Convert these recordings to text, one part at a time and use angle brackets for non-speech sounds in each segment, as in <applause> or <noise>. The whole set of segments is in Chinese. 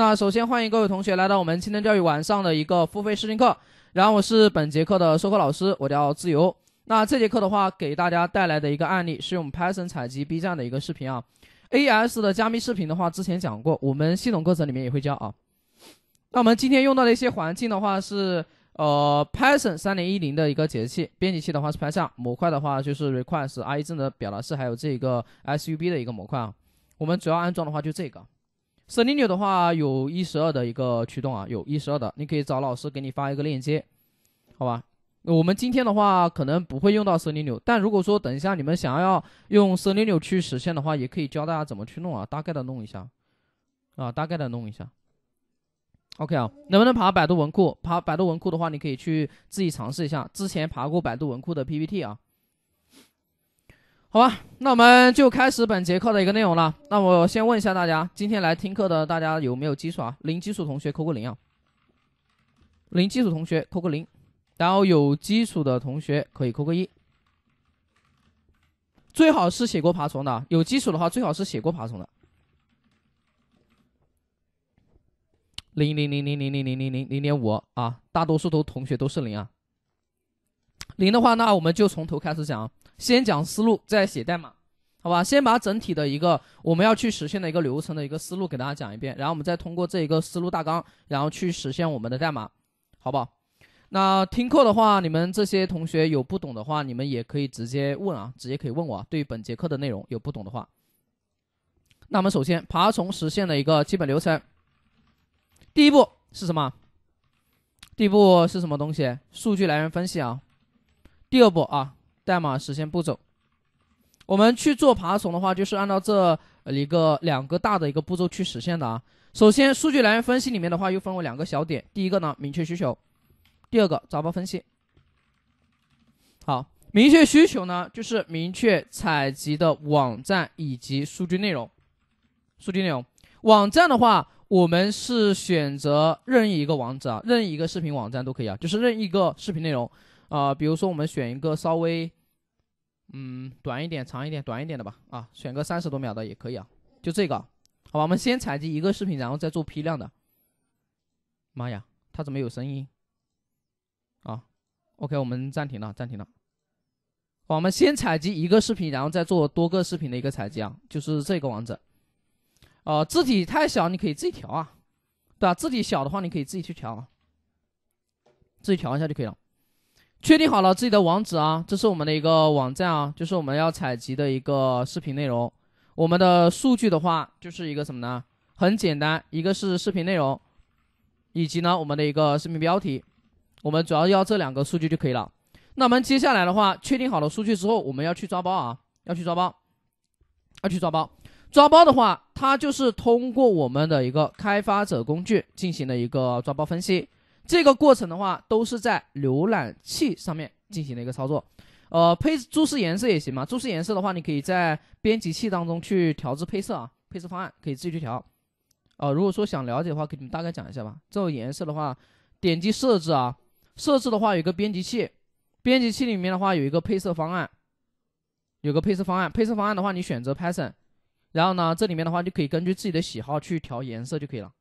那首先欢迎各位同学来到我们青年教育晚上的一个付费试听课，然后我是本节课的授课老师，我叫自由。那这节课的话，给大家带来的一个案例是用 Python 采集 B 站的一个视频啊。AS 的加密视频的话，之前讲过，我们系统课程里面也会教啊。那我们今天用到的一些环境的话是，呃，Python 三点一零的一个解释器，编辑器的话是拍 n 模块的话就是 request、阿 e 正的表达式还有这个 SUB 的一个模块啊。我们主要安装的话就这个。c 林 e 的话有一十二的一个驱动啊，有一十二的，你可以找老师给你发一个链接，好吧？我们今天的话可能不会用到 c 林 e 但如果说等一下你们想要用 c 林 e 去实现的话，也可以教大家怎么去弄啊，大概的弄一下，啊，大概的弄一下。OK 啊，能不能爬百度文库？爬百度文库的话，你可以去自己尝试一下，之前爬过百度文库的 PPT 啊。好吧，那我们就开始本节课的一个内容了。那我先问一下大家，今天来听课的大家有没有基础啊？零基础同学扣个零啊，零基础同学扣个零，然后有基础的同学可以扣个一，最好是写过爬虫的。有基础的话，最好是写过爬虫的。零零零零零零零零零零点五啊，大多数都同学都是零啊。零的话，那我们就从头开始讲。先讲思路，再写代码，好吧？先把整体的一个我们要去实现的一个流程的一个思路给大家讲一遍，然后我们再通过这一个思路大纲，然后去实现我们的代码，好不好？那听课的话，你们这些同学有不懂的话，你们也可以直接问啊，直接可以问我，对于本节课的内容有不懂的话。那我们首先爬虫实现的一个基本流程，第一步是什么？第一步是什么东西？数据来源分析啊。第二步啊。代码实现步骤，我们去做爬虫的话，就是按照这一个两个大的一个步骤去实现的啊。首先，数据来源分析里面的话，又分为两个小点。第一个呢，明确需求；第二个，找包分析。好，明确需求呢，就是明确采集的网站以及数据内容。数据内容，网站的话，我们是选择任意一个网址啊，任意一个视频网站都可以啊，就是任意一个视频内容啊。比如说，我们选一个稍微。嗯，短一点、长一点、短一点的吧。啊，选个三十多秒的也可以啊。就这个，好吧？我们先采集一个视频，然后再做批量的。妈呀，他怎么有声音？啊，OK，我们暂停了，暂停了。我们先采集一个视频，然后再做多个视频的一个采集啊。就是这个网址。呃，字体太小，你可以自己调啊，对吧？字体小的话，你可以自己去调，自己调一下就可以了。确定好了自己的网址啊，这是我们的一个网站啊，就是我们要采集的一个视频内容。我们的数据的话，就是一个什么呢？很简单，一个是视频内容，以及呢我们的一个视频标题，我们主要要这两个数据就可以了。那我们接下来的话，确定好了数据之后，我们要去抓包啊，要去抓包，要去抓包。抓包的话，它就是通过我们的一个开发者工具进行了一个抓包分析。这个过程的话，都是在浏览器上面进行了一个操作，呃，配注释颜色也行嘛，注释颜色的话，你可以在编辑器当中去调制配色啊，配色方案可以自己去调。呃，如果说想了解的话，给你们大概讲一下吧。这种颜色的话，点击设置啊，设置的话有一个编辑器，编辑器里面的话有一个配色方案，有个配色方案，配色方案的话你选择 Python，然后呢，这里面的话就可以根据自己的喜好去调颜色就可以了。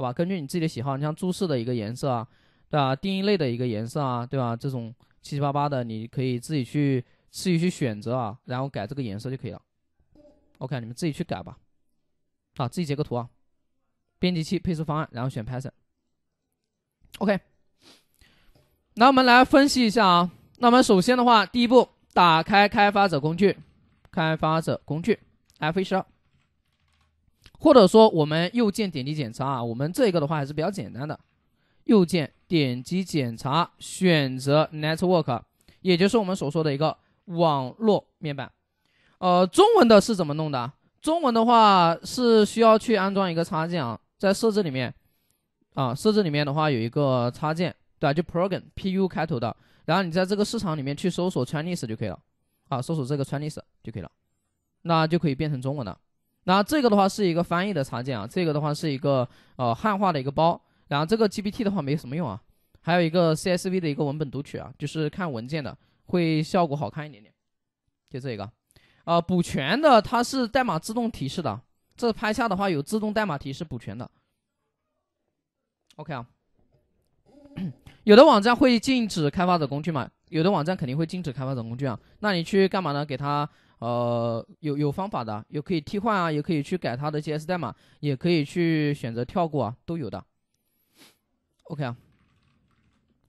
好吧，根据你自己的喜好，你像注释的一个颜色啊，对吧？定义类的一个颜色啊，对吧？这种七七八八的，你可以自己去自己去选择啊，然后改这个颜色就可以了。OK，你们自己去改吧。啊，自己截个图啊。编辑器配置方案，然后选 Python。OK，那我们来分析一下啊。那我们首先的话，第一步打开开发者工具，开发者工具 F12。或者说，我们右键点击检查啊，我们这个的话还是比较简单的，右键点击检查，选择 Network，也就是我们所说的一个网络面板。呃，中文的是怎么弄的？中文的话是需要去安装一个插件啊，在设置里面啊，设置里面的话有一个插件，对吧？就 Program P U 开头的，然后你在这个市场里面去搜索“ Chinese 就可以了，啊，搜索这个“ Chinese 就可以了，那就可以变成中文了。那这个的话是一个翻译的插件啊，这个的话是一个呃汉化的一个包，然后这个 GPT 的话没什么用啊，还有一个 CSV 的一个文本读取啊，就是看文件的，会效果好看一点点，就这一个，呃补全的它是代码自动提示的，这拍下的话有自动代码提示补全的，OK 啊，<coughs> 有的网站会禁止开发者工具嘛，有的网站肯定会禁止开发者工具啊，那你去干嘛呢？给他。呃，有有方法的，也可以替换啊，也可以去改它的 JS 代码，也可以去选择跳过啊，都有的。OK 啊，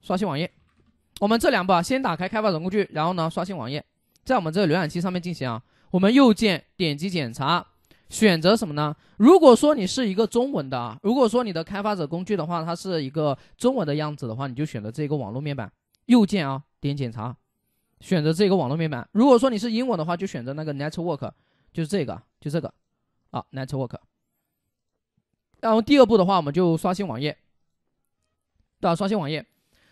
刷新网页。我们这两步啊，先打开开发者工具，然后呢，刷新网页，在我们这个浏览器上面进行啊。我们右键点击检查，选择什么呢？如果说你是一个中文的，啊，如果说你的开发者工具的话，它是一个中文的样子的话，你就选择这个网络面板，右键啊，点检查。选择这个网络面板，如果说你是英文的话，就选择那个 network，就是这个，就这个，啊 network。然后第二步的话，我们就刷新网页，对吧？刷新网页，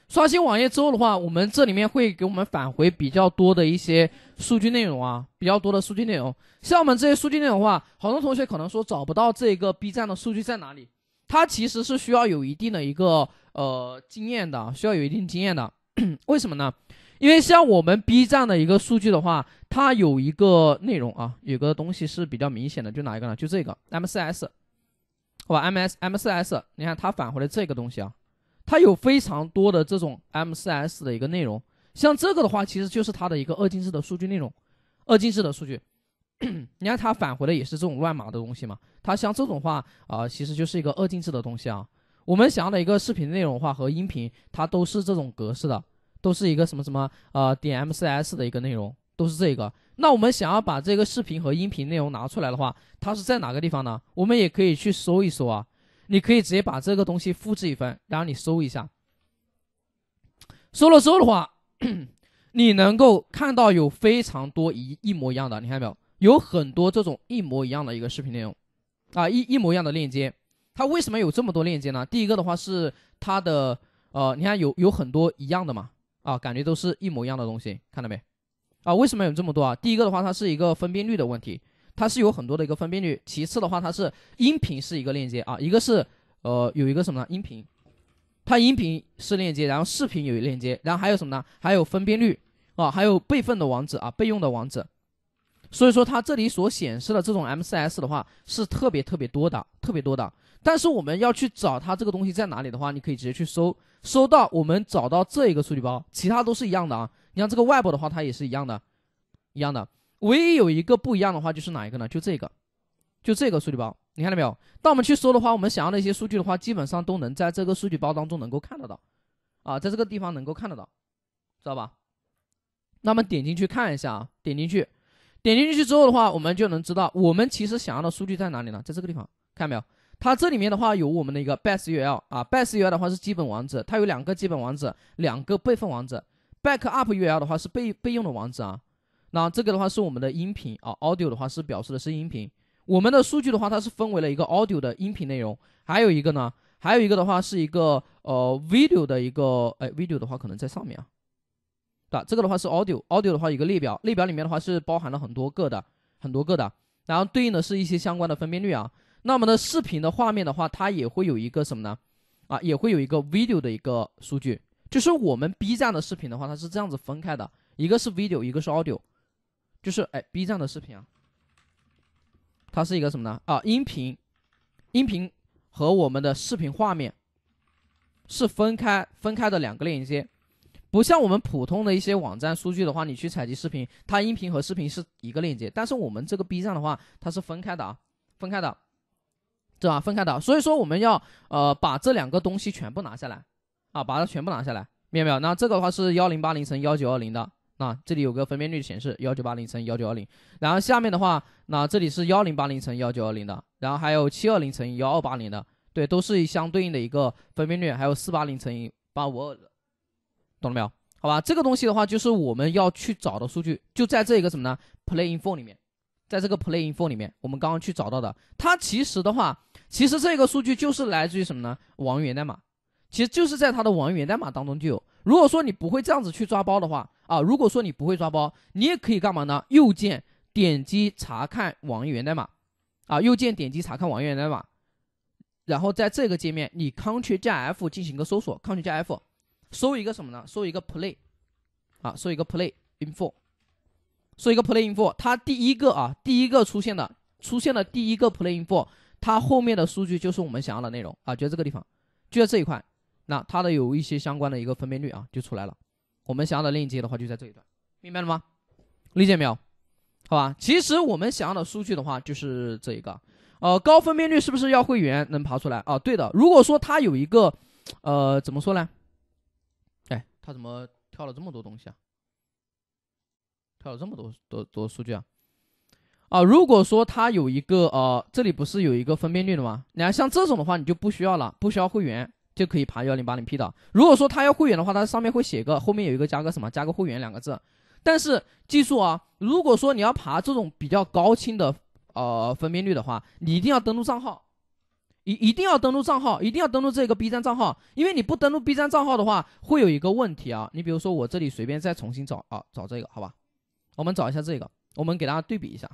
刷新网页之后的话，我们这里面会给我们返回比较多的一些数据内容啊，比较多的数据内容。像我们这些数据内容的话，好多同学可能说找不到这个 B 站的数据在哪里，它其实是需要有一定的一个呃经验的，需要有一定经验的。<coughs> 为什么呢？因为像我们 B 站的一个数据的话，它有一个内容啊，有个东西是比较明显的，就哪一个呢？就这个 M4S，好吧，M S M4S，你看它返回的这个东西啊，它有非常多的这种 M4S 的一个内容，像这个的话，其实就是它的一个二进制的数据内容，二进制的数据，<coughs> 你看它返回的也是这种乱码的东西嘛，它像这种话啊，其实就是一个二进制的东西啊，我们想要的一个视频内容话和音频，它都是这种格式的。都是一个什么什么呃点 MCS 的一个内容，都是这个。那我们想要把这个视频和音频内容拿出来的话，它是在哪个地方呢？我们也可以去搜一搜啊。你可以直接把这个东西复制一份，然后你搜一下。搜了之后的话，<clears throat> 你能够看到有非常多一一模一样的，你看没有？有很多这种一模一样的一个视频内容啊，一一模一样的链接。它为什么有这么多链接呢？第一个的话是它的呃，你看有有很多一样的嘛。啊，感觉都是一模一样的东西，看到没？啊，为什么有这么多啊？第一个的话，它是一个分辨率的问题，它是有很多的一个分辨率。其次的话，它是音频是一个链接啊，一个是呃有一个什么呢？音频，它音频是链接，然后视频有一链接，然后还有什么呢？还有分辨率啊，还有备份的网址啊，备用的网址。所以说，它这里所显示的这种 m c s 的话是特别特别多的，特别多的。但是我们要去找它这个东西在哪里的话，你可以直接去搜。收到，我们找到这一个数据包，其他都是一样的啊。你像这个 web 的话，它也是一样的，一样的。唯一有一个不一样的话，就是哪一个呢？就这个，就这个数据包，你看到没有？当我们去搜的话，我们想要的一些数据的话，基本上都能在这个数据包当中能够看得到，啊，在这个地方能够看得到，知道吧？那么点进去看一下啊，点进去，点进去去之后的话，我们就能知道我们其实想要的数据在哪里呢？在这个地方，看到没有？它这里面的话有我们的一个 base url 啊，base url 的话是基本网址，它有两个基本网址，两个备份网址。backup url 的话是备备用的网址啊。那这个的话是我们的音频啊，audio 的话是表示的是音频。我们的数据的话，它是分为了一个 audio 的音频内容，还有一个呢，还有一个的话是一个呃 video 的一个，哎，video 的话可能在上面啊。对吧？这个的话是 audio，audio 的话一个列表，列表里面的话是包含了很多个的，很多个的，然后对应的是一些相关的分辨率啊。那么呢，视频的画面的话，它也会有一个什么呢？啊，也会有一个 video 的一个数据。就是我们 B 站的视频的话，它是这样子分开的，一个是 video，一个是 audio。就是哎，B 站的视频啊，它是一个什么呢？啊，音频，音频和我们的视频画面是分开分开的两个链接，不像我们普通的一些网站数据的话，你去采集视频，它音频和视频是一个链接。但是我们这个 B 站的话，它是分开的啊，分开的。对吧？分开的，所以说我们要呃把这两个东西全部拿下来啊，把它全部拿下来，明白没有？那这个的话是幺零八零乘幺九二零的啊，这里有个分辨率显示幺九八零乘幺九二零，然后下面的话，那这里是幺零八零乘幺九二零的，然后还有七二零乘幺二八零的，对，都是相对应的一个分辨率，还有四八零乘八五二，懂了没有？好吧，这个东西的话就是我们要去找的数据，就在这一个什么呢？Play Info 里面，在这个 Play Info 里面，我们刚刚去找到的，它其实的话。其实这个数据就是来自于什么呢？网页源代码，其实就是在它的网页源代码当中就有。如果说你不会这样子去抓包的话，啊，如果说你不会抓包，你也可以干嘛呢？右键点击查看网页源代码，啊，右键点击查看网页源代码，然后在这个界面，你 Ctrl 加 F 进行一个搜索，Ctrl 加 F，搜一个什么呢？搜一个 play，啊，搜一个 play info，搜一个 play info，它第一个啊，第一个出现的，出现的第一个 play info。它后面的数据就是我们想要的内容啊，就在这个地方，就在这一块，那它的有一些相关的一个分辨率啊，就出来了。我们想要的链接的话就在这一段，明白了吗？理解没有？好吧，其实我们想要的数据的话就是这一个，呃，高分辨率是不是要会员能爬出来啊？对的，如果说它有一个，呃，怎么说呢？哎，它怎么跳了这么多东西啊？跳了这么多多多数据啊？啊，如果说它有一个呃，这里不是有一个分辨率的吗？你看像这种的话，你就不需要了，不需要会员就可以爬幺零八零 P 的。如果说它要会员的话，它上面会写个后面有一个加个什么，加个会员两个字。但是记住啊，如果说你要爬这种比较高清的呃分辨率的话，你一定要登录账号，一一定要登录账号，一定要登录这个 B 站账号，因为你不登录 B 站账号的话，会有一个问题啊。你比如说我这里随便再重新找啊，找这个好吧？我们找一下这个，我们给大家对比一下。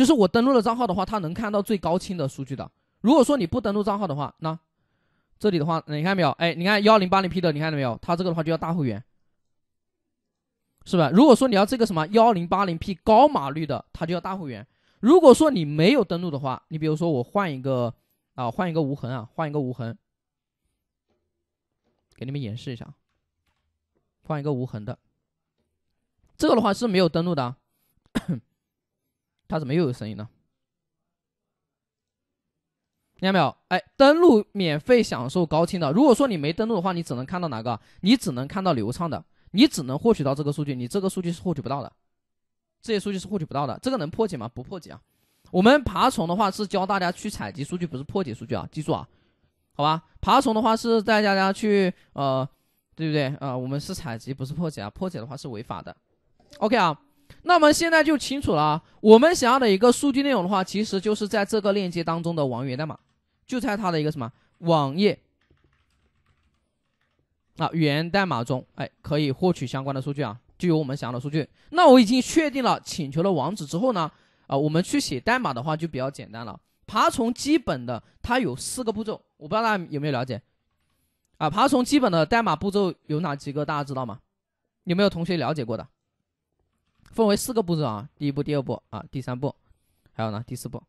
就是我登录了账号的话，他能看到最高清的数据的。如果说你不登录账号的话，那这里的话，你看没有？哎，你看幺零八零 P 的，你看到没有？他这个的话就要大会员，是吧？如果说你要这个什么幺零八零 P 高码率的，他就要大会员。如果说你没有登录的话，你比如说我换一个啊，换一个无痕啊，换一个无痕，给你们演示一下，换一个无痕的，这个的话是没有登录的它怎么又有声音呢？听到没有？哎，登录免费享受高清的。如果说你没登录的话，你只能看到哪个？你只能看到流畅的，你只能获取到这个数据，你这个数据是获取不到的，这些数据是获取不到的。这个能破解吗？不破解啊。我们爬虫的话是教大家去采集数据，不是破解数据啊，记住啊。好吧，爬虫的话是带大家去，呃，对不对？啊，我们是采集，不是破解啊。破解的话是违法的。OK 啊。那么现在就清楚了，啊，我们想要的一个数据内容的话，其实就是在这个链接当中的网页代码，就在它的一个什么网页啊源代码中，哎，可以获取相关的数据啊，就有我们想要的数据。那我已经确定了请求的网址之后呢，啊，我们去写代码的话就比较简单了。爬虫基本的它有四个步骤，我不知道大家有没有了解啊？爬虫基本的代码步骤有哪几个？大家知道吗？有没有同学了解过的？分为四个步骤啊，第一步、第二步啊、第三步，还有呢第四步。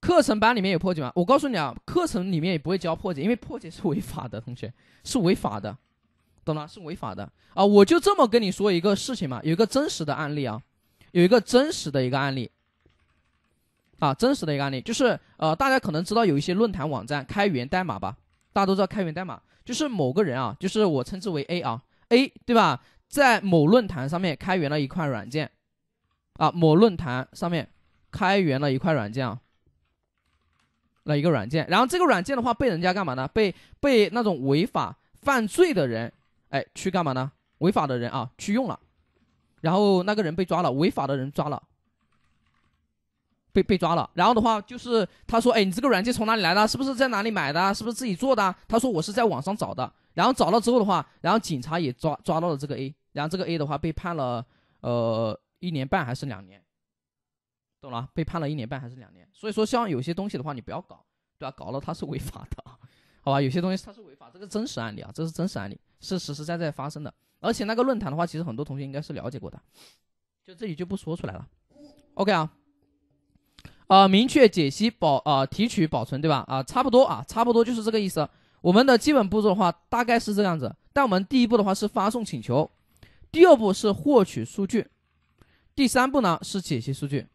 课程班里面有破解吗？我告诉你啊，课程里面也不会教破解，因为破解是违法的，同学是违法的，懂了是违法的啊！我就这么跟你说一个事情嘛，有一个真实的案例啊，有一个真实的一个案例啊，真实的一个案例就是呃，大家可能知道有一些论坛网站开源代码吧，大家都知道开源代码就是某个人啊，就是我称之为 A 啊 A 对吧？在某论坛上面开源了一款软件，啊，某论坛上面开源了一块软件啊，那一个软件，然后这个软件的话被人家干嘛呢？被被那种违法犯罪的人，哎，去干嘛呢？违法的人啊，去用了，然后那个人被抓了，违法的人抓了，被被抓了。然后的话就是他说，哎，你这个软件从哪里来的？是不是在哪里买的？是不是自己做的？他说我是在网上找的。然后找到之后的话，然后警察也抓抓到了这个 A。然后这个 A 的话被判了，呃，一年半还是两年，懂了被判了一年半还是两年？所以说像有些东西的话，你不要搞，对吧？搞了它是违法的，好吧？有些东西它是违法，这个真实案例啊，这是真实案例，是实实在在发生的。而且那个论坛的话，其实很多同学应该是了解过的，就这里就不说出来了。OK 啊，呃，明确解析保啊，提取保存，对吧？啊，差不多啊，差不多就是这个意思。我们的基本步骤的话大概是这样子，但我们第一步的话是发送请求。第二步是获取数据，第三步呢是解析数据，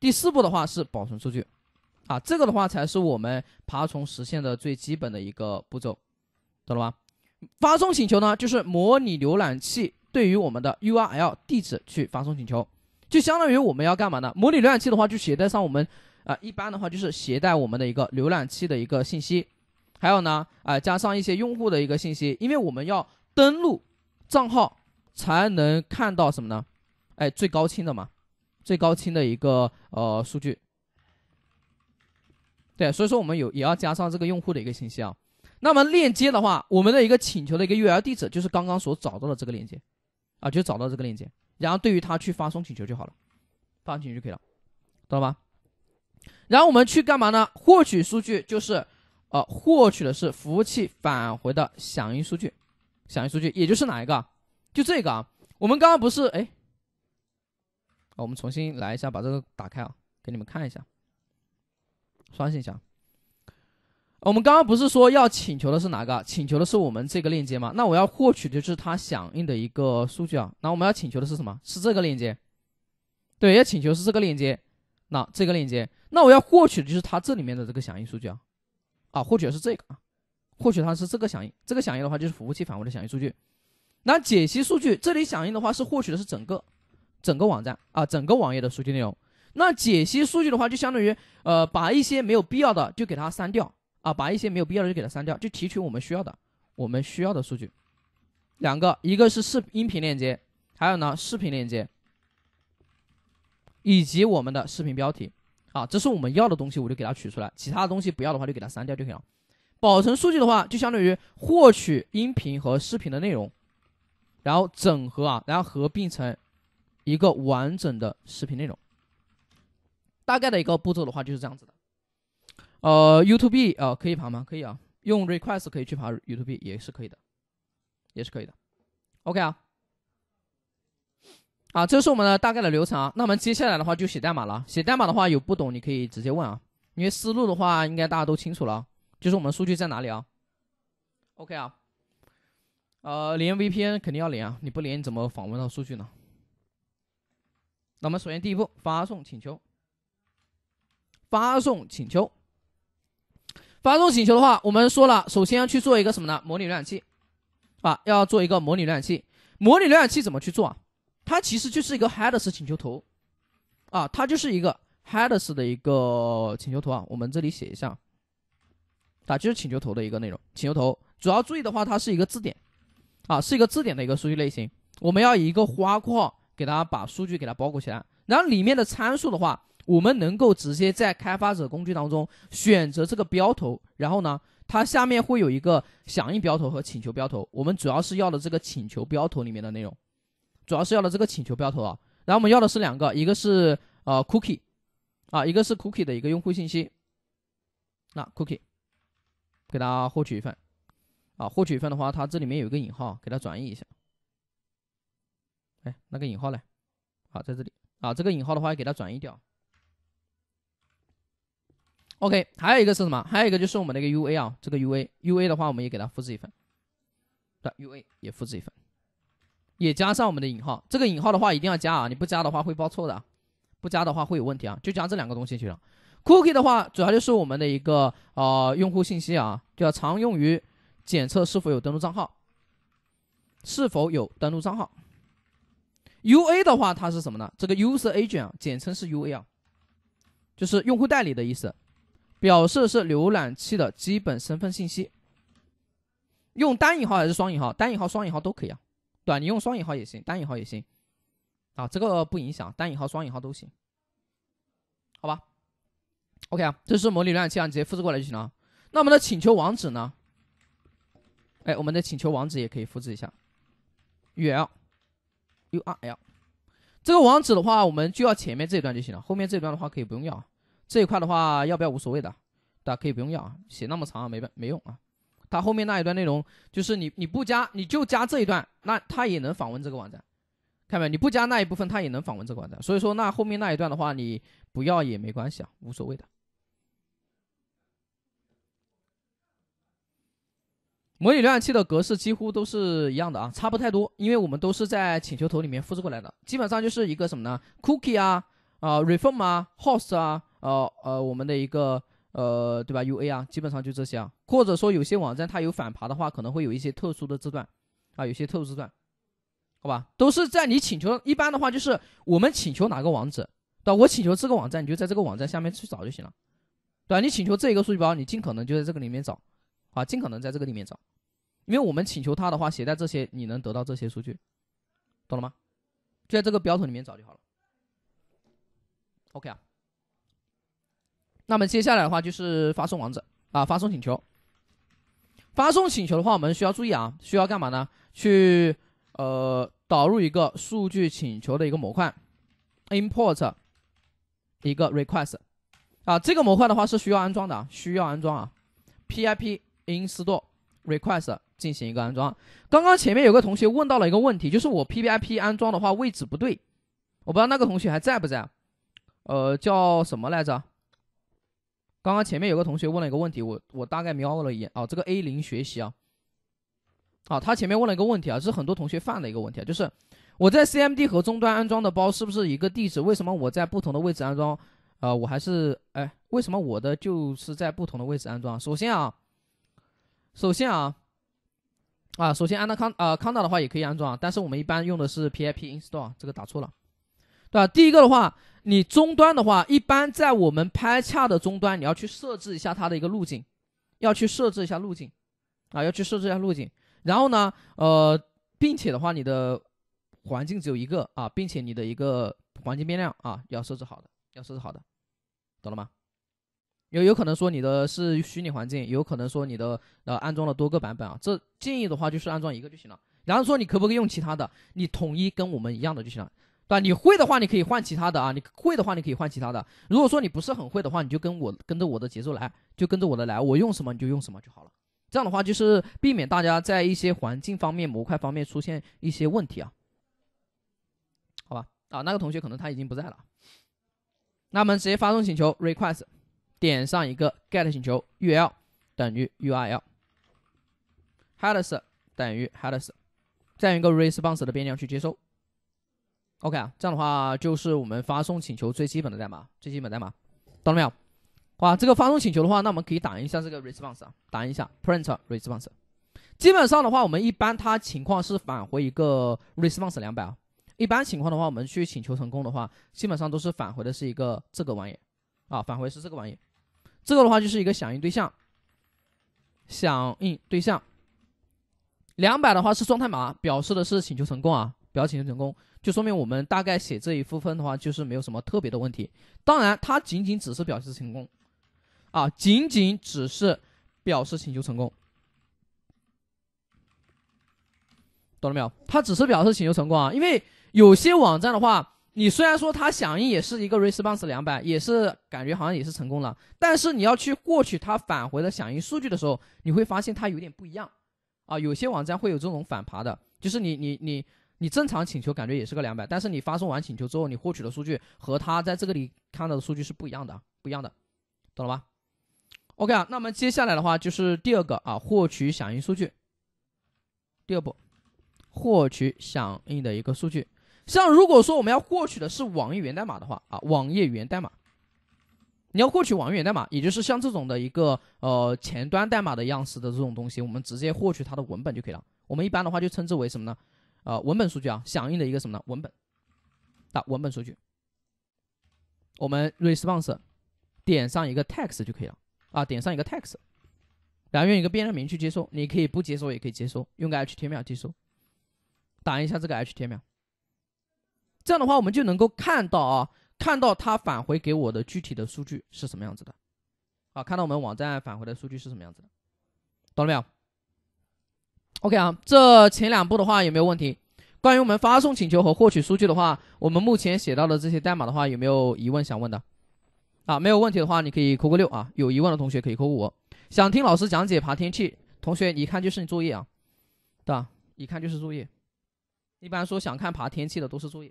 第四步的话是保存数据，啊，这个的话才是我们爬虫实现的最基本的一个步骤，懂了吗？发送请求呢，就是模拟浏览器对于我们的 URL 地址去发送请求，就相当于我们要干嘛呢？模拟浏览器的话，就携带上我们啊，一般的话就是携带我们的一个浏览器的一个信息，还有呢啊，加上一些用户的一个信息，因为我们要登录账号。才能看到什么呢？哎，最高清的嘛，最高清的一个呃数据。对，所以说我们有也要加上这个用户的一个信息啊。那么链接的话，我们的一个请求的一个 URL 地址就是刚刚所找到的这个链接，啊，就找到这个链接，然后对于它去发送请求就好了，发送请求就可以了，懂了吗？然后我们去干嘛呢？获取数据就是呃获取的是服务器返回的响应数据，响应数据也就是哪一个？就这个啊，我们刚刚不是哎，我们重新来一下，把这个打开啊，给你们看一下，刷新一下。我们刚刚不是说要请求的是哪个？请求的是我们这个链接吗？那我要获取的就是它响应的一个数据啊。那我们要请求的是什么？是这个链接。对，要请求是这个链接。那这个链接，那我要获取的就是它这里面的这个响应数据啊。啊，获取的是这个啊，获取它是这个响应。这个响应的话，就是服务器返回的响应数据。那解析数据，这里响应的话是获取的是整个整个网站啊，整个网页的数据内容。那解析数据的话，就相当于呃，把一些没有必要的就给它删掉啊，把一些没有必要的就给它删掉，就提取我们需要的我们需要的数据。两个，一个是视音频链接，还有呢视频链接，以及我们的视频标题啊，这是我们要的东西，我就给它取出来，其他的东西不要的话就给它删掉就可以了。保存数据的话，就相当于获取音频和视频的内容。然后整合啊，然后合并成一个完整的视频内容。大概的一个步骤的话就是这样子的。呃，YouTube 啊，可以爬吗？可以啊，用 Request 可以去爬 YouTube 也是可以的，也是可以的。OK 啊，啊，这是我们的大概的流程啊。那我们接下来的话就写代码了。写代码的话有不懂你可以直接问啊，因为思路的话应该大家都清楚了，就是我们数据在哪里啊？OK 啊。呃，连 VPN 肯定要连啊！你不连你怎么访问到数据呢？那么首先第一步，发送请求。发送请求。发送请求的话，我们说了，首先要去做一个什么呢？模拟浏览器，啊，要做一个模拟浏览器。模拟浏览器怎么去做啊？它其实就是一个 headers 请求头，啊，它就是一个 headers 的一个请求头啊。我们这里写一下，啊，就是请求头的一个内容。请求头主要注意的话，它是一个字典。啊，是一个字典的一个数据类型，我们要一个花框给它把数据给它包裹起来，然后里面的参数的话，我们能够直接在开发者工具当中选择这个标头，然后呢，它下面会有一个响应标头和请求标头，我们主要是要的这个请求标头里面的内容，主要是要的这个请求标头啊，然后我们要的是两个，一个是呃 cookie，啊，一个是 cookie 的一个用户信息，那 cookie 给大家获取一份。啊，获取一份的话，它这里面有一个引号，给它转移一下。哎，那个引号呢？好在这里啊，这个引号的话给它转移掉。OK，还有一个是什么？还有一个就是我们的一个 UA 啊，这个 UA，UA 的话我们也给它复制一份，对，UA 也复制一份，也加上我们的引号。这个引号的话一定要加啊，你不加的话会报错的，不加的话会有问题啊。就加这两个东西去了。Cookie 的话，主要就是我们的一个呃用户信息啊，就要常用于。检测是否有登录账号，是否有登录账号。U A 的话，它是什么呢？这个 User Agent 简称是 U A，啊，就是用户代理的意思，表示是浏览器的基本身份信息。用单引号还是双引号？单引号、双引号都可以啊，对吧？你用双引号也行，单引号也行，啊，这个不影响，单引号、双引号都行，好吧？OK 啊，这是模拟浏览器啊，你直接复制过来就行了。那我们的请求网址呢？哎，我们的请求网址也可以复制一下，URL，URL，这个网址的话，我们就要前面这一段就行了，后面这一段的话可以不用要。这一块的话要不要无所谓的，大家可以不用要，啊，写那么长没办没用啊。它后面那一段内容，就是你你不加，你就加这一段，那它也能访问这个网站，看到没有？你不加那一部分，它也能访问这个网站。所以说，那后面那一段的话，你不要也没关系啊，无所谓的。模拟浏览器的格式几乎都是一样的啊，差不太多，因为我们都是在请求头里面复制过来的，基本上就是一个什么呢？cookie 啊，啊 r e f o r m 啊，Host 啊，呃呃，我们的一个呃，对吧？UA 啊，基本上就这些啊，或者说有些网站它有反爬的话，可能会有一些特殊的字段啊，有些特殊字段，好吧，都是在你请求一般的话，就是我们请求哪个网址，对吧？我请求这个网站，你就在这个网站下面去找就行了，对吧？你请求这一个数据包，你尽可能就在这个里面找。啊，尽可能在这个里面找，因为我们请求它的话，携带这些你能得到这些数据，懂了吗？就在这个标题里面找就好了。OK 啊，那么接下来的话就是发送网址啊，发送请求。发送请求的话，我们需要注意啊，需要干嘛呢？去呃导入一个数据请求的一个模块，import 一个 request 啊，这个模块的话是需要安装的啊，需要安装啊，pip。install request 进行一个安装。刚刚前面有个同学问到了一个问题，就是我 ppp 安装的话位置不对。我不知道那个同学还在不在？呃，叫什么来着？刚刚前面有个同学问了一个问题，我我大概瞄了一眼哦，这个 A 零学习啊，啊，他前面问了一个问题啊，这是很多同学犯的一个问题啊，就是我在 cmd 和终端安装的包是不是一个地址？为什么我在不同的位置安装啊？我还是哎，为什么我的就是在不同的位置安装？首先啊。首先啊，啊，首先安娜康呃康达的话也可以安装啊，但是我们一般用的是 pip install 这个打错了，对吧？第一个的话，你终端的话，一般在我们拍恰的终端，你要去设置一下它的一个路径，要去设置一下路径，啊，要去设置一下路径。然后呢，呃，并且的话，你的环境只有一个啊，并且你的一个环境变量啊要设置好的，要设置好的，懂了吗？有有可能说你的是虚拟环境，有可能说你的呃安装了多个版本啊。这建议的话就是安装一个就行了。然后说你可不可以用其他的？你统一跟我们一样的就行了，对吧？你会的话，你可以换其他的啊。你会的话，你可以换其他的。如果说你不是很会的话，你就跟我跟着我的节奏来，就跟着我的来。我用什么你就用什么就好了。这样的话就是避免大家在一些环境方面、模块方面出现一些问题啊。好吧，啊，那个同学可能他已经不在了，那我们直接发送请求 request。点上一个 get 请求 u l 等于 url，headers 等于 headers，再一个 response 的变量去接收。OK 啊，这样的话就是我们发送请求最基本的代码，最基本代码，懂了没有？哇，这个发送请求的话，那我们可以打印一下这个 response 啊，打印一下 print response。基本上的话，我们一般它情况是返回一个 response 两百啊。一般情况的话，我们去请求成功的话，基本上都是返回的是一个这个玩意儿啊，返回是这个玩意儿。这个的话就是一个响应对象。响应对象，两百的话是状态码，表示的是请求成功啊，表示请求成功，就说明我们大概写这一部分的话，就是没有什么特别的问题。当然，它仅仅只是表示成功，啊，仅仅只是表示请求成功，懂了没有？它只是表示请求成功啊，因为有些网站的话。你虽然说它响应也是一个 response 两百，也是感觉好像也是成功了，但是你要去获取它返回的响应数据的时候，你会发现它有点不一样，啊，有些网站会有这种反爬的，就是你你你你正常请求感觉也是个两百，但是你发送完请求之后，你获取的数据和它在这个里看到的数据是不一样的，不一样的，懂了吧 o k 啊，那么接下来的话就是第二个啊，获取响应数据，第二步，获取响应的一个数据。像如果说我们要获取的是网页源代码的话啊，网页源代码，你要获取网页源代码，也就是像这种的一个呃前端代码的样式的这种东西，我们直接获取它的文本就可以了。我们一般的话就称之为什么呢？呃，文本数据啊，响应的一个什么呢？文本，啊，文本数据。我们 response 点上一个 text 就可以了啊，点上一个 text，然后用一个变量名去接收，你可以不接收也可以接收，用个 h t m l 接收，打印一下这个 h t m l。这样的话，我们就能够看到啊，看到它返回给我的具体的数据是什么样子的，啊，看到我们网站返回的数据是什么样子，的，懂了没有？OK 啊，这前两步的话有没有问题？关于我们发送请求和获取数据的话，我们目前写到的这些代码的话，有没有疑问想问的？啊，没有问题的话，你可以扣个六啊，有疑问的同学可以扣五。想听老师讲解爬天气，同学一看就是作业啊，对吧？一看就是作业，一般说想看爬天气的都是作业。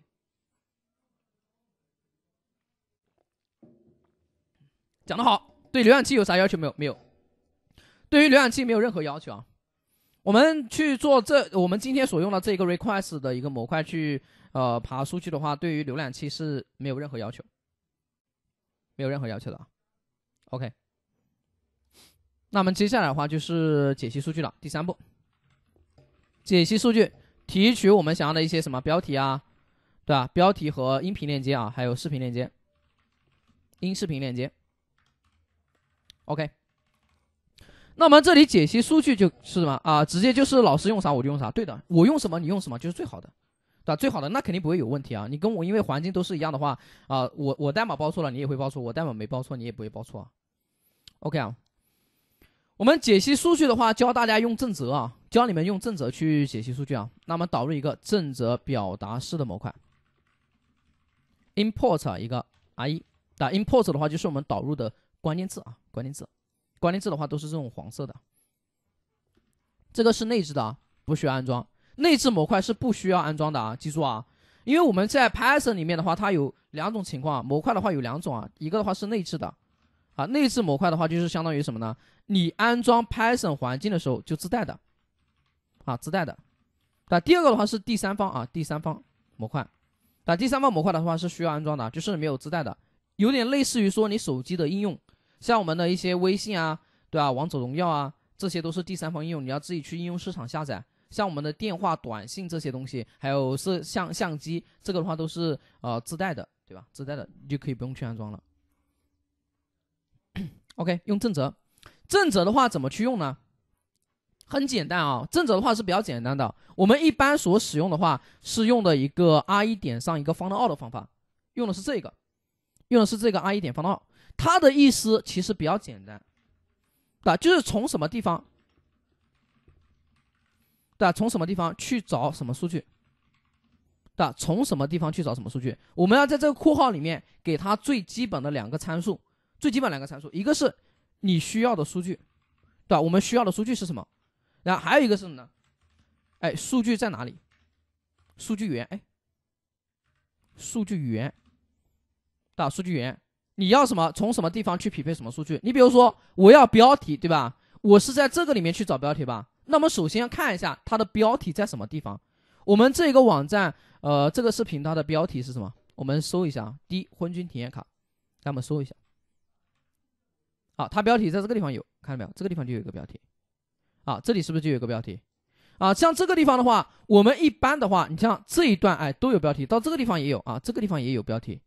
讲的好，对浏览器有啥要求没有？没有，对于浏览器没有任何要求啊。我们去做这，我们今天所用的这个 request 的一个模块去呃爬数据的话，对于浏览器是没有任何要求，没有任何要求的啊。OK，那我们接下来的话就是解析数据了，第三步，解析数据，提取我们想要的一些什么标题啊，对吧？标题和音频链接啊，还有视频链接，音视频链接。OK，那么这里解析数据就是什么啊？直接就是老师用啥我就用啥，对的。我用什么你用什么就是最好的，对吧？最好的那肯定不会有问题啊。你跟我因为环境都是一样的话啊，我我代码报错了你也会报错，我代码没报错你也不会报错。OK 啊，我们解析数据的话，教大家用正则啊，教你们用正则去解析数据啊。那么导入一个正则表达式的模块，import 一个 re 啊，import 的话就是我们导入的。关键字啊，关键字，关键字的话都是这种黄色的。这个是内置的啊，不需要安装。内置模块是不需要安装的啊，记住啊，因为我们在 Python 里面的话，它有两种情况，模块的话有两种啊。一个的话是内置的啊，内置模块的话就是相当于什么呢？你安装 Python 环境的时候就自带的啊，自带的。那第二个的话是第三方啊，第三方模块。那第三方模块的话是需要安装的，就是没有自带的，有点类似于说你手机的应用。像我们的一些微信啊，对吧？王者荣耀啊，这些都是第三方应用，你要自己去应用市场下载。像我们的电话、短信这些东西，还有摄像相机，这个的话都是呃自带的，对吧？自带的你就可以不用去安装了。OK，用正则，正则的话怎么去用呢？很简单啊，正则的话是比较简单的。我们一般所使用的话是用的一个 R i 点上一个方的二的方法，用的是这个，用的是这个 R i 点方的二。他的意思其实比较简单，对吧？就是从什么地方，对吧？从什么地方去找什么数据，对吧？从什么地方去找什么数据？我们要在这个括号里面给他最基本的两个参数，最基本两个参数，一个是你需要的数据，对吧？我们需要的数据是什么？然后还有一个是什么呢？哎，数据在哪里？数据源，哎，数据源，对吧？数据源。你要什么？从什么地方去匹配什么数据？你比如说，我要标题，对吧？我是在这个里面去找标题吧？那么首先要看一下它的标题在什么地方。我们这个网站，呃，这个视频它的标题是什么？我们搜一下，第一，昏君体验卡，咱们搜一下。啊，它标题在这个地方有，看到没有？这个地方就有一个标题。啊，这里是不是就有一个标题？啊，像这个地方的话，我们一般的话，你像这一段，哎，都有标题，到这个地方也有啊，这个地方也有标题。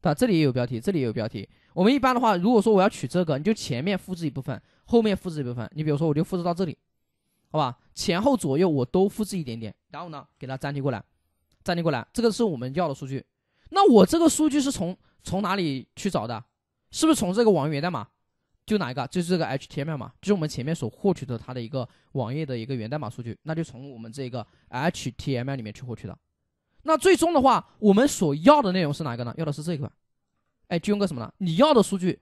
对，这里也有标题，这里也有标题。我们一般的话，如果说我要取这个，你就前面复制一部分，后面复制一部分。你比如说，我就复制到这里，好吧？前后左右我都复制一点点，然后呢，给它粘贴过来，粘贴过来。这个是我们要的数据。那我这个数据是从从哪里去找的？是不是从这个网页源代码？就哪一个？就是这个 HTML 嘛，就是我们前面所获取的它的一个网页的一个源代码数据，那就从我们这个 HTML 里面去获取的。那最终的话，我们所要的内容是哪一个呢？要的是这一块。哎，军哥什么呢？你要的数据，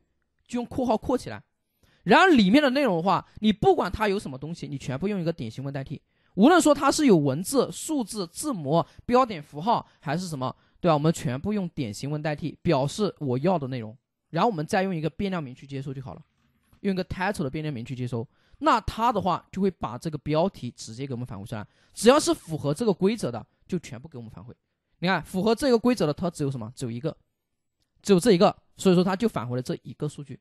就用括号括起来。然后里面的内容的话，你不管它有什么东西，你全部用一个典型文代替。无论说它是有文字、数字、字母、标点符号，还是什么，对吧？我们全部用典型文代替，表示我要的内容。然后我们再用一个变量名去接收就好了，用一个 title 的变量名去接收。那它的话就会把这个标题直接给我们返回出来，只要是符合这个规则的，就全部给我们返回。你看，符合这个规则的，它只有什么？只有一个，只有这一个，所以说它就返回了这一个数据。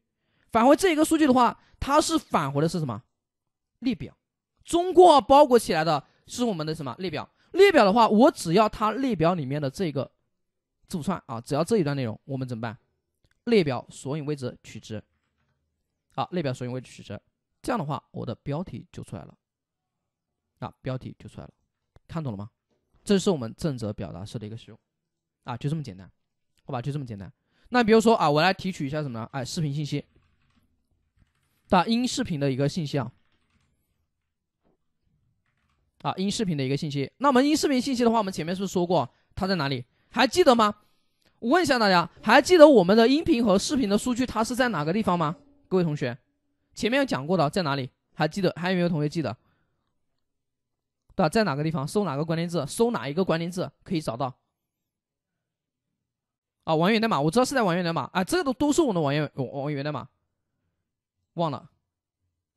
返回这一个数据的话，它是返回的是什么？列表，中括号包裹起来的是我们的什么列表？列表的话，我只要它列表里面的这个字符串啊，只要这一段内容，我们怎么办？列表索引位置取值，好，列表索引位置取值。这样的话，我的标题就出来了，啊，标题就出来了，看懂了吗？这是我们正则表达式的一个使用，啊，就这么简单，好吧，就这么简单。那比如说啊，我来提取一下什么呢？哎，视频信息，啊，音视频的一个信息啊，啊，音视频的一个信息。那我们音视频信息的话，我们前面是不是说过它在哪里？还记得吗？我问一下大家，还记得我们的音频和视频的数据它是在哪个地方吗？各位同学。前面有讲过的，在哪里？还记得？还有没有同学记得？对吧？在哪个地方？搜哪个关键字？搜哪一个关键字可以找到？啊，网页代码，我知道是在网页代码啊，这个都都是我的网页网页代码，忘了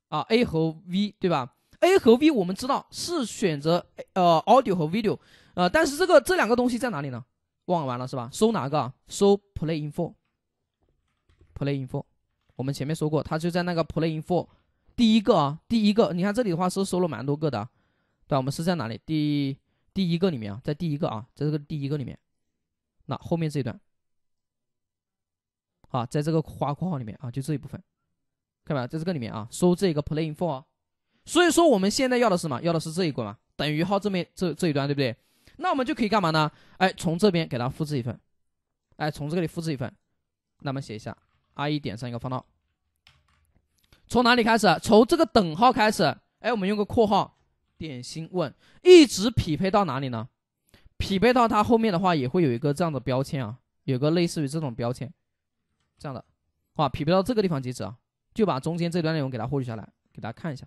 啊。A 和 V 对吧？A 和 V 我们知道是选择呃 audio 和 video，呃，但是这个这两个东西在哪里呢？忘完了是吧？搜哪个？搜 play info，play info。我们前面说过，它就在那个 playing for 第一个啊，第一个，你看这里的话是收了蛮多个的，对我们是在哪里？第第一个里面啊，在第一个啊，在这个第一个里面，那后面这一段啊，在这个花括号里面啊，就这一部分，看吧，在这个里面啊，收这个 playing for，所以说我们现在要的是什么？要的是这一个嘛？等于号这面这这一段，对不对？那我们就可以干嘛呢？哎，从这边给它复制一份，哎，从这里复制一份，那么写一下。r 一点上一个方到，从哪里开始？从这个等号开始。哎，我们用个括号点心问，一直匹配到哪里呢？匹配到它后面的话，也会有一个这样的标签啊，有个类似于这种标签，这样的啊，匹配到这个地方截止啊，就把中间这段内容给它获取下来，给大家看一下。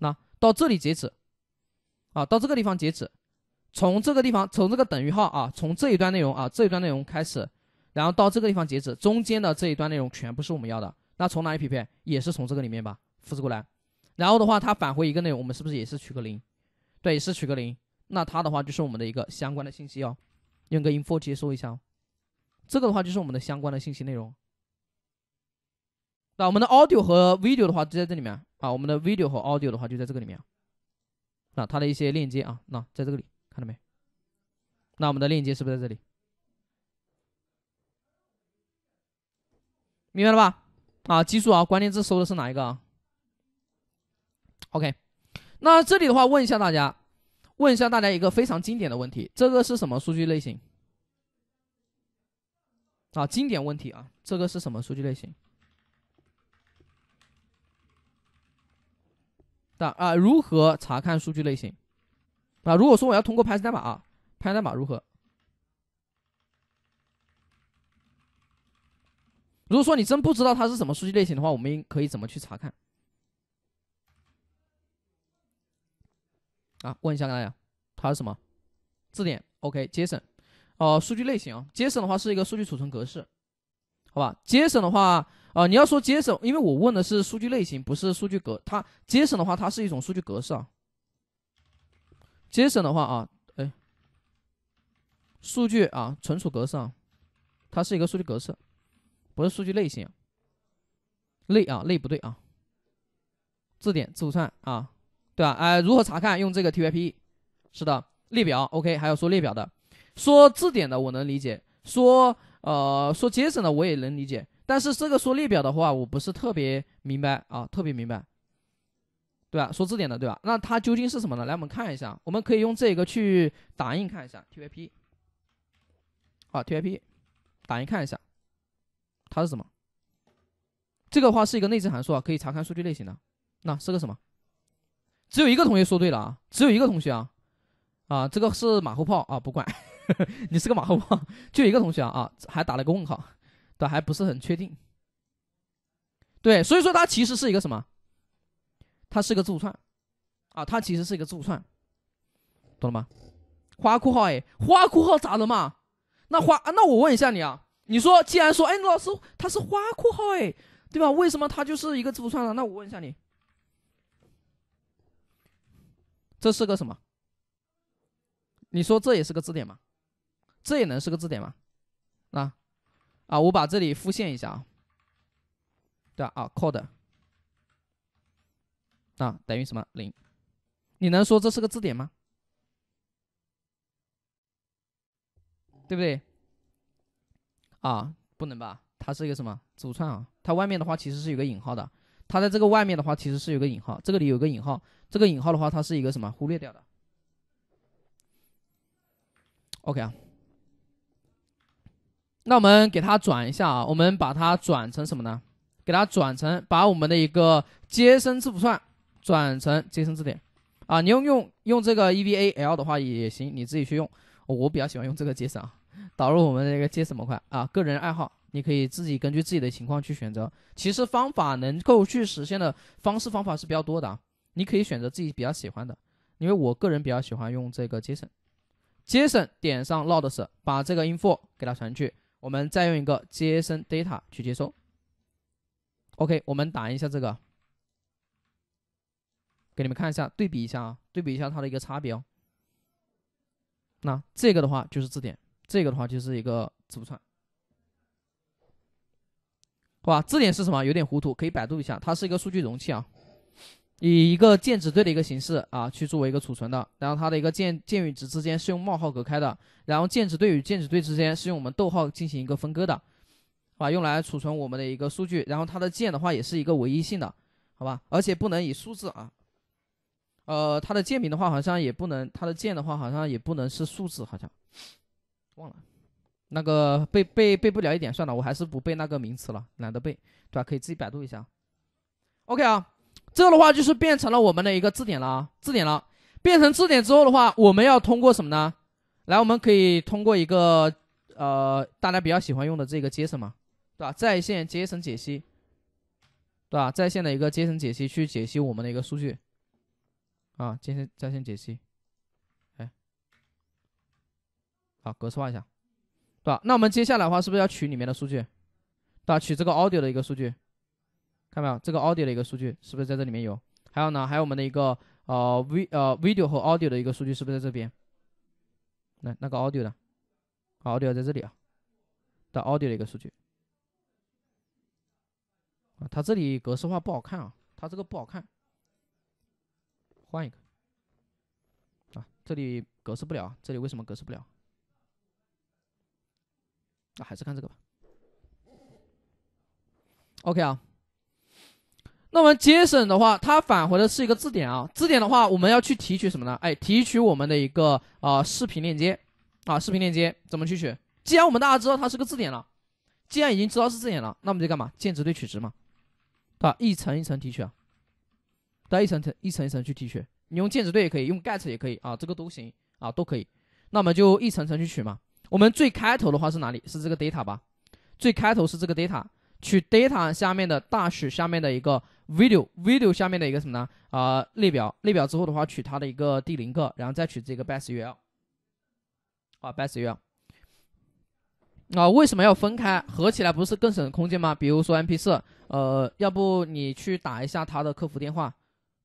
那到这里截止啊，到这个地方截止，从这个地方，从这个等于号啊，从这一段内容啊，这一段内容开始。然后到这个地方截止，中间的这一段内容全部是我们要的。那从哪里匹配？也是从这个里面吧，复制过来。然后的话，它返回一个内容，我们是不是也是取个零？对，是取个零。那它的话就是我们的一个相关的信息哦，用个 info 接收一下哦。这个的话就是我们的相关的信息内容。那我们的 audio 和 video 的话就在这里面啊，我们的 video 和 audio 的话就在这个里面。那它的一些链接啊，那在这个里看到没？那我们的链接是不是在这里？明白了吧？啊，记住啊，关键字搜的是哪一个？OK，那这里的话问一下大家，问一下大家一个非常经典的问题：这个是什么数据类型？啊，经典问题啊，这个是什么数据类型？的啊，如何查看数据类型？啊，如果说我要通过 Python 代码啊，Python 代码如何？如果说你真不知道它是什么数据类型的话，我们可以怎么去查看？啊，问一下大家，它是什么？字典？OK，JSON。哦，数据类型。JSON 的话是一个数据储存格式，好吧？JSON 的话，啊，你要说 JSON，因为我问的是数据类型，不是数据格。它 JSON 的话，它是一种数据格式啊。JSON 的话啊，哎，数据啊，存储格式啊，它是一个数据格式。不是数据类型，类啊类不对啊，字典字符串啊，对吧？哎，如何查看？用这个 T Y P E，是的，列表 O K，还有说列表的，说字典的我能理解，说呃说 JSON 的我也能理解，但是这个说列表的话，我不是特别明白啊，特别明白，对吧？说字典的对吧？那它究竟是什么呢？来，我们看一下，我们可以用这个去打印看一下 T Y P E，好 T Y P E，打印看一下。它是什么？这个话是一个内置函数啊，可以查看数据类型的。那是个什么？只有一个同学说对了啊，只有一个同学啊，啊，这个是马后炮啊，不管 <laughs> 你是个马后炮，就一个同学啊，还打了个问号，对，还不是很确定。对，所以说它其实是一个什么？它是个字符串，啊，它其实是一个字符串，懂了吗？花括号，哎，花括号咋了嘛？那花，那我问一下你啊。你说，既然说，哎，老师，它是花括号，哎，对吧？为什么它就是一个字符串呢？那我问一下你，这是个什么？你说这也是个字典吗？这也能是个字典吗？啊，啊，我把这里复现一下啊，对吧？啊，code，啊等于什么零？你能说这是个字典吗？对不对？啊，不能吧？它是一个什么字符串啊？它外面的话其实是有个引号的。它在这个外面的话其实是有个引号，这个里有个引号，这个引号的话它是一个什么忽略掉的？OK 啊，那我们给它转一下啊，我们把它转成什么呢？给它转成把我们的一个接生字符串转成接生字典啊。你用用用这个 eval 的话也行，你自己去用，我比较喜欢用这个接生啊。<laughs> 导入我们的一个 JSON 模块啊，个人爱好，你可以自己根据自己的情况去选择。其实方法能够去实现的方式方法是比较多的啊，你可以选择自己比较喜欢的。因为我个人比较喜欢用这个 JSON，JSON 点上 log s 把这个 info 给它传去，我们再用一个 JSON data 去接收。OK，我们打印一下这个，给你们看一下，对比一下啊，对比一下它的一个差别哦。那这个的话就是字典。这个的话就是一个字符串，好吧？字典是什么？有点糊涂，可以百度一下。它是一个数据容器啊，以一个键值对的一个形式啊去作为一个储存的。然后它的一个键键与值之间是用冒号隔开的，然后键值对与键值对之间是用我们逗号进行一个分割的，好吧？用来储存我们的一个数据。然后它的键的话也是一个唯一性的，好吧？而且不能以数字啊，呃，它的键名的话好像也不能，它的键的话好像也不能是数字，好像。忘了，那个背背背不了一点算了，我还是不背那个名词了，懒得背，对吧？可以自己百度一下。OK 啊，这个的话就是变成了我们的一个字典了，啊，字典了，变成字典之后的话，我们要通过什么呢？来，我们可以通过一个呃，大家比较喜欢用的这个 JSON 嘛，对吧？在线 JSON 解析，对吧？在线的一个 JSON 解析去解析我们的一个数据，啊，今天在线解析。好，格式化一下，对吧？那我们接下来的话，是不是要取里面的数据？对吧？取这个 audio 的一个数据，看到没有？这个 audio 的一个数据是不是在这里面有？还有呢？还有我们的一个呃 v 呃 video 和 audio 的一个数据是不是在这边？来，那个 audio 的，audio 在这里啊，的 audio 的一个数据。啊，它这里格式化不好看啊，它这个不好看，换一个。啊，这里格式不了，这里为什么格式不了？那还是看这个吧。OK 啊，那么 JSON 的话，它返回的是一个字典啊。字典的话，我们要去提取什么呢？哎，提取我们的一个呃视频链接啊，视频链接怎么去取？既然我们大家知道它是个字典了，既然已经知道是字典了，那我们就干嘛？键值对取值嘛，对吧？一层一层提取，啊，对，一层层一层一层去提取。你用键值对也可以，用 get 也可以啊，这个都行啊，都可以。那么就一层层去取嘛。我们最开头的话是哪里？是这个 data 吧？最开头是这个 data，取 data 下面的 dash 下面的一个 video，video 下面的一个什么呢？啊，列表，列表之后的话取它的一个第零个，然后再取这个 best url。啊，best url。啊，为什么要分开？合起来不是更省空间吗？比如说 MP 四，呃，要不你去打一下他的客服电话。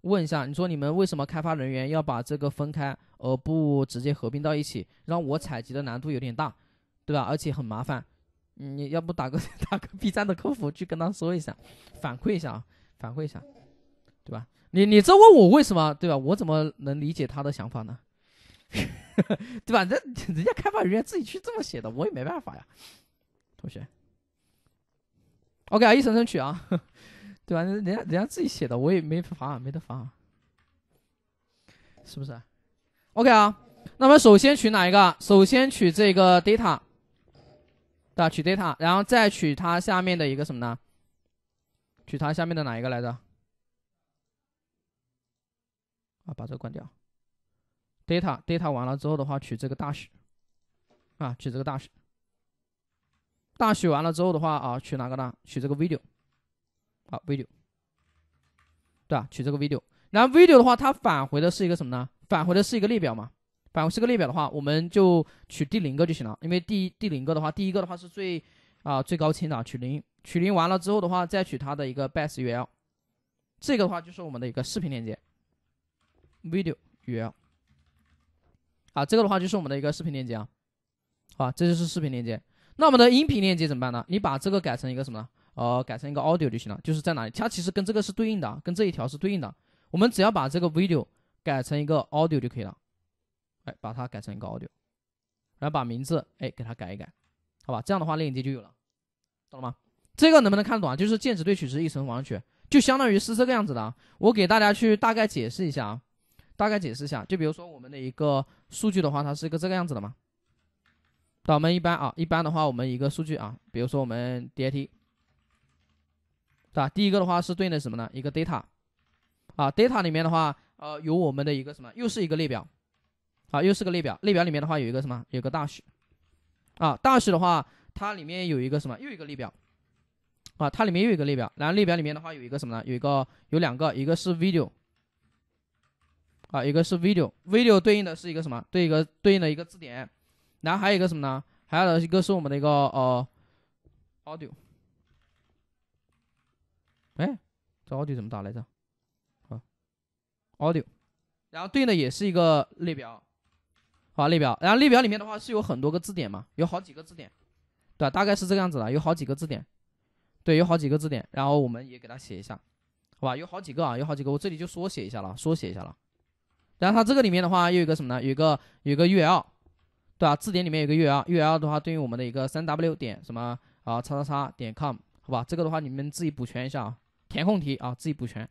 问一下，你说你们为什么开发人员要把这个分开，而不直接合并到一起？让我采集的难度有点大，对吧？而且很麻烦。你要不打个 <laughs> 打个 B 站的客服去跟他说一下，反馈一下啊，反馈一下，对吧？你你这问我为什么，对吧？我怎么能理解他的想法呢？<laughs> 对吧？人人家开发人员自己去这么写的，我也没办法呀。同学，OK 啊，一声声取啊。对吧？人家人家自己写的，我也没法，没得法，是不是？OK 啊，那么首先取哪一个？首先取这个 data，对吧？取 data，然后再取它下面的一个什么呢？取它下面的哪一个来着？啊，把这个关掉。data data 完了之后的话，取这个大许，啊，取这个大许。大许完了之后的话啊，取哪个呢？取这个 video。好，video，对吧？取这个 video，然后 video 的话，它返回的是一个什么呢？返回的是一个列表嘛？返回是个列表的话，我们就取第零个就行了。因为第第零个的话，第一个的话是最啊最高清的，取零，取零完了之后的话，再取它的一个 best url，这个的话就是我们的一个视频链接，video url。好，这个的话就是我们的一个视频链接啊。好，这就是视频链接。那我们的音频链接怎么办呢？你把这个改成一个什么呢？呃，改成一个 audio 就行了，就是在哪里？它其实跟这个是对应的，跟这一条是对应的。我们只要把这个 video 改成一个 audio 就可以了。哎，把它改成一个 audio，然后把名字哎给它改一改，好吧？这样的话链接就有了，懂了吗？这个能不能看懂啊？就是键值对取值，一层往上取，就相当于是这个样子的。我给大家去大概解释一下啊，大概解释一下。就比如说我们的一个数据的话，它是一个这个样子的嘛？我们一般啊，一般的话，我们一个数据啊，比如说我们 D I T。对吧？第一个的话是对应的什么呢？一个 data，啊，data 里面的话，呃，有我们的一个什么？又是一个列表，啊，又是个列表。列表里面的话有一个什么？有个大学，啊，大学的话，它里面有一个什么？又一个列表，啊，它里面又一个列表。然后列表里面的话有一个什么呢？有一个有两个，一个是 video，啊，一个是 video。video 对应的是一个什么？对一个对应的一个字典。然后还有一个什么呢？还有一个是我们的一个呃，audio。哎，这 audio 怎么打来着？啊 a u d i o 然后对应的也是一个列表，好，列表，然后列表里面的话是有很多个字典嘛，有好几个字典，对吧？大概是这个样子的，有好几个字典，对，有好几个字典，然后我们也给它写一下，好吧？有好几个啊，有好几个，我这里就缩写一下了，缩写一下了。然后它这个里面的话又有个什么呢？有个有个 u l 对吧？字典里面有个 u l u l 的话对应我们的一个三 w 点什么啊，叉叉叉点 com，好吧？这个的话你们自己补全一下啊。填空题啊，自己补全。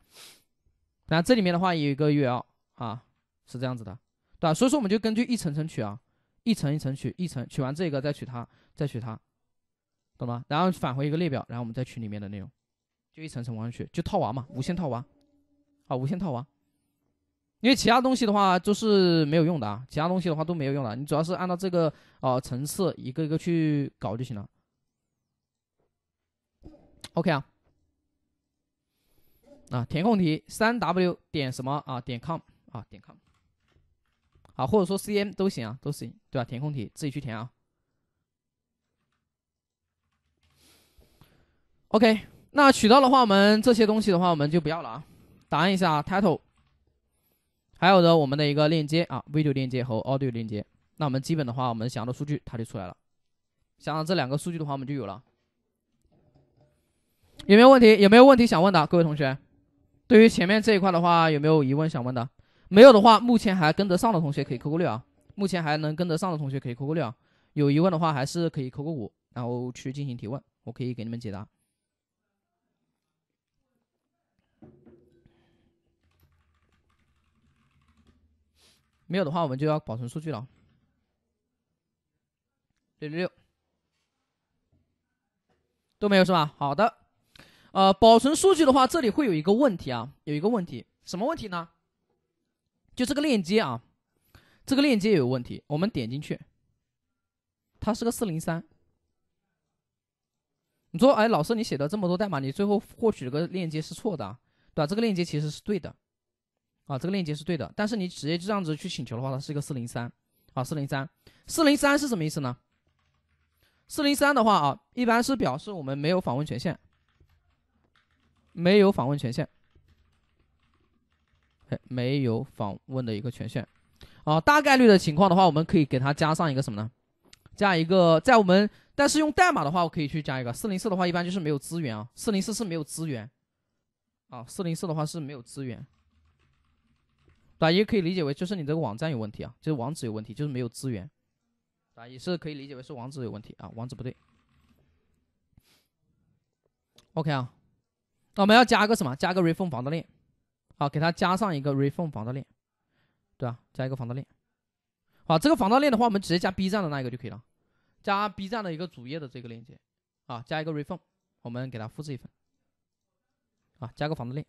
那这里面的话有一个 UL 啊，是这样子的，对吧？所以说我们就根据一层层取啊，一层一层取，一层取完这个再取它，再取它，懂吗？然后返回一个列表，然后我们再取里面的内容，就一层层往上取，就套娃嘛，无限套娃啊，无限套娃。因为其他东西的话就是没有用的啊，其他东西的话都没有用的，你主要是按照这个呃层次一个一个去搞就行了。OK 啊。啊，填空题，三 w 点什么啊？点 com 啊，点 com，啊，或者说 cm 都行啊，都行，对吧？填空题自己去填啊。OK，那取到的话，我们这些东西的话，我们就不要了啊。答案一下啊，title，还有的我们的一个链接啊，video 链接和 audio 链接。那我们基本的话，我们想要的数据它就出来了。想要这两个数据的话，我们就有了。有没有问题？有没有问题想问的，各位同学？对于前面这一块的话，有没有疑问想问的？没有的话，目前还跟得上的同学可以扣个六啊。目前还能跟得上的同学可以扣个六啊。有疑问的话，还是可以扣个五，然后去进行提问，我可以给你们解答。没有的话，我们就要保存数据了。六六六，都没有是吧？好的。呃，保存数据的话，这里会有一个问题啊，有一个问题，什么问题呢？就这个链接啊，这个链接也有问题。我们点进去，它是个403。你说，哎，老师，你写的这么多代码，你最后获取个链接是错的，对吧？这个链接其实是对的，啊，这个链接是对的，但是你直接这样子去请求的话，它是一个403，啊，403，403是什么意思呢？403的话啊，一般是表示我们没有访问权限。没有访问权限，没有访问的一个权限，啊，大概率的情况的话，我们可以给它加上一个什么呢？加一个在我们，但是用代码的话，我可以去加一个四零四的话，一般就是没有资源啊，四零四是没有资源，啊，四零四的话是没有资源，啊，也可以理解为就是你这个网站有问题啊，就是网址有问题，就是没有资源，啊，也是可以理解为是网址有问题啊，网址不对，OK 啊。那我们要加个什么？加个 r e f o n e 防盗链，好，给它加上一个 r e f o n e 防盗链，对吧？加一个防盗链，好，这个防盗链的话，我们直接加 B 站的那一个就可以了，加 B 站的一个主页的这个链接，啊，加一个 r e f o n e 我们给它复制一份，啊，加个防盗链，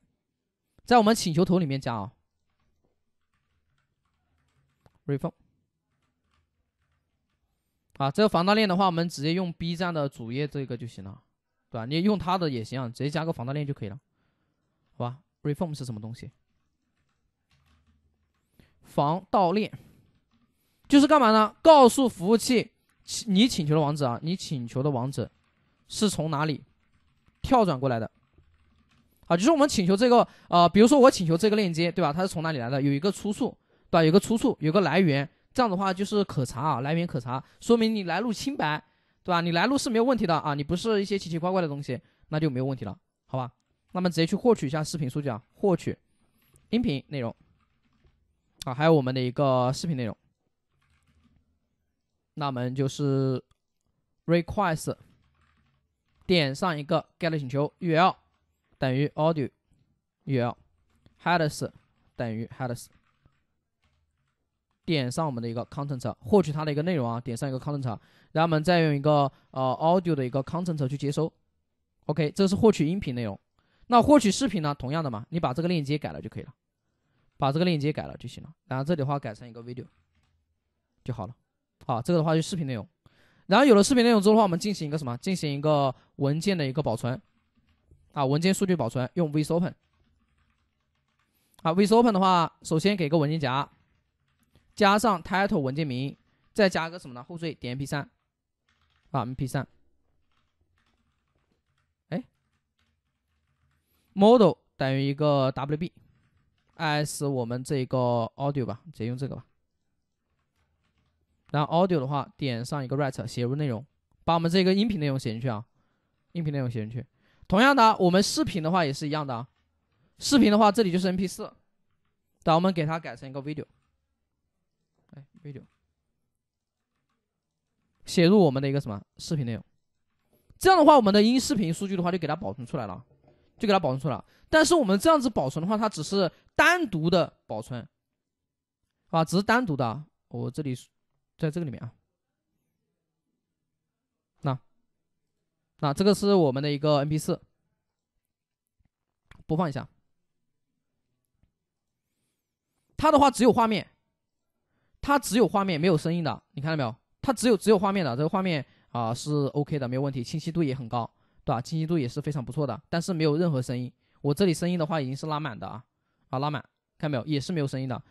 在我们请求头里面加啊 r e f o n e 啊，这个防盗链的话，我们直接用 B 站的主页这个就行了。对吧？你用它的也行啊，直接加个防盗链就可以了，好吧？Reform 是什么东西？防盗链就是干嘛呢？告诉服务器，你请求的网址啊，你请求的网址是从哪里跳转过来的？好，就是我们请求这个呃，比如说我请求这个链接，对吧？它是从哪里来的？有一个出处，对吧？有个出处，有个来源，这样的话就是可查啊，来源可查，说明你来路清白。对吧？你来路是没有问题的啊！你不是一些奇奇怪怪的东西，那就没有问题了，好吧？那么直接去获取一下视频数据啊，获取音频内容啊，还有我们的一个视频内容。那我们就是 request 点上一个 get 请求，url 等于 audio url headers 等于 headers。点上我们的一个 content，获取它的一个内容啊，点上一个 content，然后我们再用一个呃 audio 的一个 content 去接收。OK，这是获取音频内容。那获取视频呢？同样的嘛，你把这个链接改了就可以了，把这个链接改了就行了。然后这里的话改成一个 video，就好了。好，这个的话就视频内容。然后有了视频内容之后的话，我们进行一个什么？进行一个文件的一个保存啊，文件数据保存用 v i open。啊 v i open 的话，首先给个文件夹。加上 title 文件名，再加个什么呢？后缀点 mp3，啊，mp3。哎，model 等于一个 wb，哎，是我们这一个 audio 吧，直接用这个吧。然后 audio 的话，点上一个 write 写入内容，把我们这个音频内容写进去啊，音频内容写进去。同样的，我们视频的话也是一样的啊，视频的话这里就是 mp4，但我们给它改成一个 video。video，写入我们的一个什么视频内容，这样的话，我们的音视频数据的话就给它保存出来了，就给它保存出来了。但是我们这样子保存的话，它只是单独的保存，啊，只是单独的。我这里在这个里面啊，那，那这个是我们的一个 MP 四，播放一下，它的话只有画面。它只有画面没有声音的，你看到没有？它只有只有画面的，这个画面啊是 OK 的，没有问题，清晰度也很高，对吧？清晰度也是非常不错的，但是没有任何声音。我这里声音的话已经是拉满的啊，啊拉满，看到没有？也是没有声音的。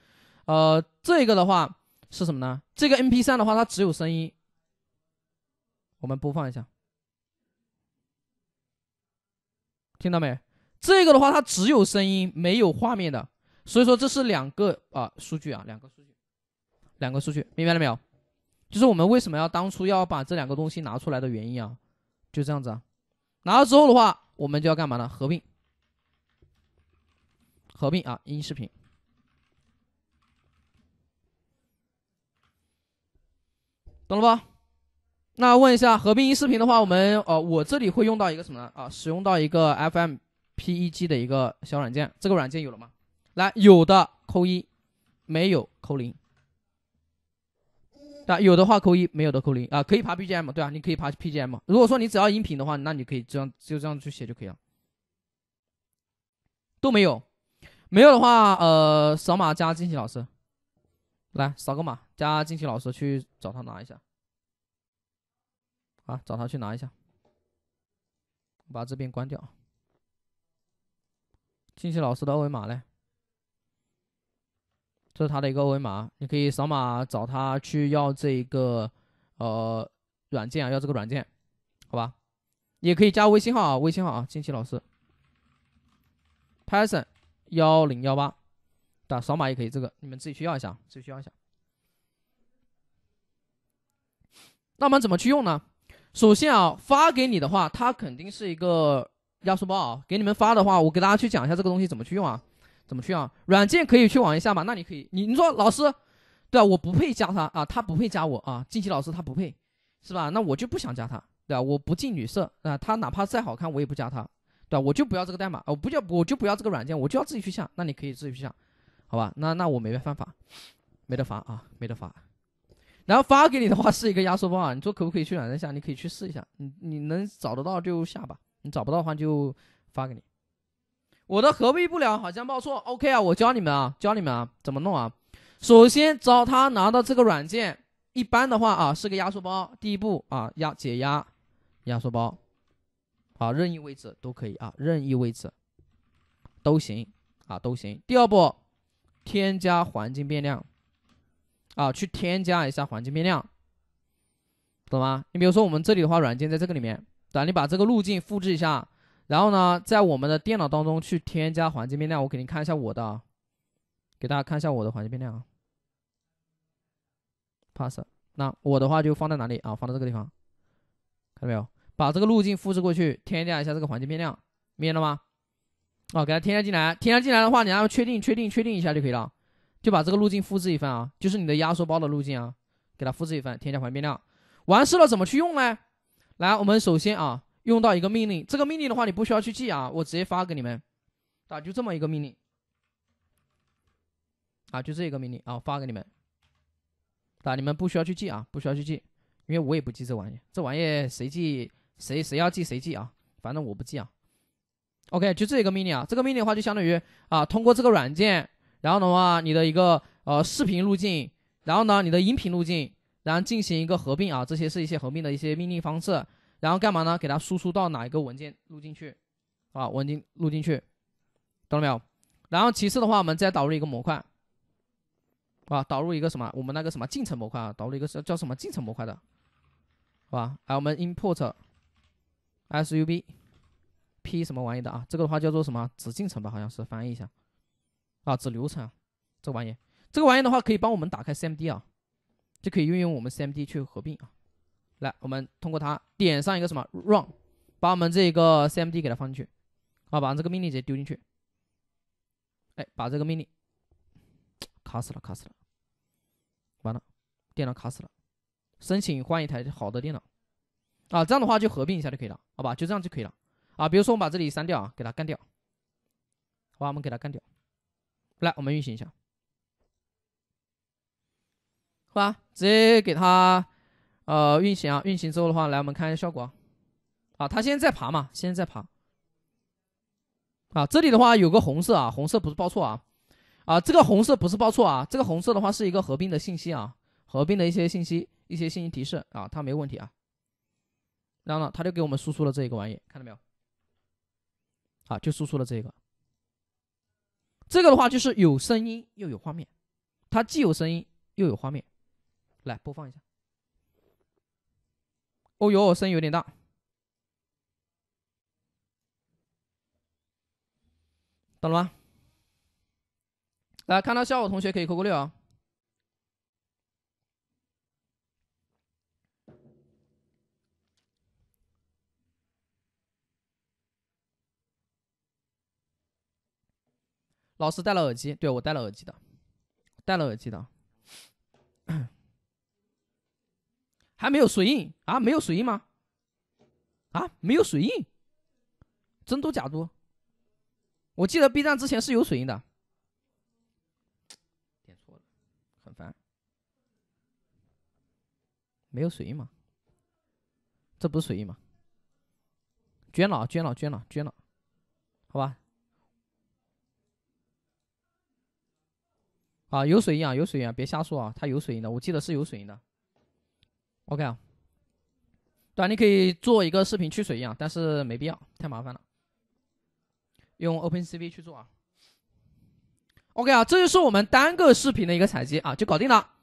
呃，这个的话是什么呢？这个 MP 三的话它只有声音，我们播放一下，听到没？这个的话它只有声音没有画面的，所以说这是两个啊数据啊，两个数据。两个数据明白了没有？就是我们为什么要当初要把这两个东西拿出来的原因啊，就这样子啊。拿了之后的话，我们就要干嘛呢？合并，合并啊！音视频，懂了吧？那问一下，合并音视频的话，我们呃，我这里会用到一个什么呢？啊，使用到一个 FMPEG 的一个小软件，这个软件有了吗？来，有的扣一，没有扣零。那有的话扣一，没有的扣零啊，可以爬 p g m 对啊，你可以爬 p g m 如果说你只要音频的话，那你可以这样就这样去写就可以了。都没有，没有的话，呃，扫码加金奇老师，来扫个码加金奇老师去找他拿一下，啊，找他去拿一下，把这边关掉。金奇老师的二维码呢？这是他的一个二维码，你可以扫码找他去要这一个呃软件啊，要这个软件，好吧？也可以加微信号啊，微信号啊，金奇老师，Python 幺零幺八，打扫码也可以，这个你们自己去要一下，自己去要一下。那我们怎么去用呢？首先啊，发给你的话，它肯定是一个压缩包啊。给你们发的话，我给大家去讲一下这个东西怎么去用啊。怎么去啊？软件可以去网一下嘛？那你可以，你你说老师，对啊，我不配加他啊，他不配加我啊。近期老师他不配，是吧？那我就不想加他，对吧？我不近女色，啊，他哪怕再好看我也不加他，对吧？我就不要这个代码我不要，我就不要这个软件，我就要自己去下。那你可以自己去下，好吧？那那我没办法，没得罚啊，没得罚。然后发给你的话是一个压缩包啊，你说可不可以去软件下？你可以去试一下，你你能找得到就下吧，你找不到的话就发给你。我的合并不了，好像报错。OK 啊，我教你们啊，教你们啊怎么弄啊。首先找他拿到这个软件，一般的话啊是个压缩包。第一步啊压解压，压缩包，好任意位置都可以啊，任意位置都行啊都行。第二步，添加环境变量啊，去添加一下环境变量，懂吗？你比如说我们这里的话，软件在这个里面，对吧？你把这个路径复制一下。然后呢，在我们的电脑当中去添加环境变量，我给你看一下我的，给大家看一下我的环境变量啊。pass，那我的话就放在哪里啊？放在这个地方，看到没有？把这个路径复制过去，添加一下这个环境变量，明白了吗？啊，给它添加进来，添加进来的话，你按照确定、确定、确定一下就可以了，就把这个路径复制一份啊，就是你的压缩包的路径啊，给它复制一份，添加环境变量，完事了怎么去用呢？来，我们首先啊。用到一个命令，这个命令的话你不需要去记啊，我直接发给你们，啊，就这么一个命令，啊，就这一个命令啊，发给你们，啊，你们不需要去记啊，不需要去记，因为我也不记这玩意，这玩意谁记谁谁要记谁记啊，反正我不记啊。OK，就这一个命令啊，这个命令的话就相当于啊，通过这个软件，然后的话你的一个呃视频路径，然后呢你的音频路径，然后进行一个合并啊，这些是一些合并的一些命令方式。然后干嘛呢？给它输出到哪一个文件录进去啊？文件录进去，懂了没有？然后其次的话，我们再导入一个模块啊，导入一个什么？我们那个什么进程模块啊？导入一个叫叫什么进程模块的，好吧？哎，我们 import s u b p 什么玩意的啊？这个的话叫做什么子进程吧？好像是翻译一下啊，子流程这玩意，这个玩意的话可以帮我们打开 cmd 啊，就可以运用我们 cmd 去合并啊。来，我们通过它点上一个什么 run，把我们这个 cmd 给它放进去啊，把这个命令直接丢进去。哎，把这个命令卡死了，卡死了，完了，电脑卡死了，申请换一台好的电脑啊，这样的话就合并一下就可以了，好吧？就这样就可以了啊。比如说我们把这里删掉啊，给它干掉，好吧？我们给它干掉。来，我们运行一下，好吧？直接给它。呃，运行啊，运行之后的话，来我们看一下效果啊。啊，它现在在爬嘛，现在在爬。啊，这里的话有个红色啊，红色不是报错啊，啊，这个红色不是报错啊，这个红色的话是一个合并的信息啊，合并的一些信息，一些信息提示啊，它没问题啊。然后呢，它就给我们输出了这一个玩意，看到没有？啊，就输出了这个。这个的话就是有声音又有画面，它既有声音又有画面，来播放一下。哦哟，声音有点大，懂了吗？来看到效果同学可以扣个六啊。老师戴了耳机，对我戴了耳机的，戴了耳机的。还没有水印啊？没有水印吗？啊，没有水印，真多假多？我记得 B 站之前是有水印的。点错了，很烦。没有水印吗？这不是水印吗？捐了，捐了，捐了，捐了，好吧。啊，有水印啊，有水印！啊，别瞎说啊，他有水印的，我记得是有水印的。OK 啊，对啊，你可以做一个视频去水印啊，但是没必要，太麻烦了。用 OpenCV 去做啊。OK 啊，这就是我们单个视频的一个采集啊，就搞定了。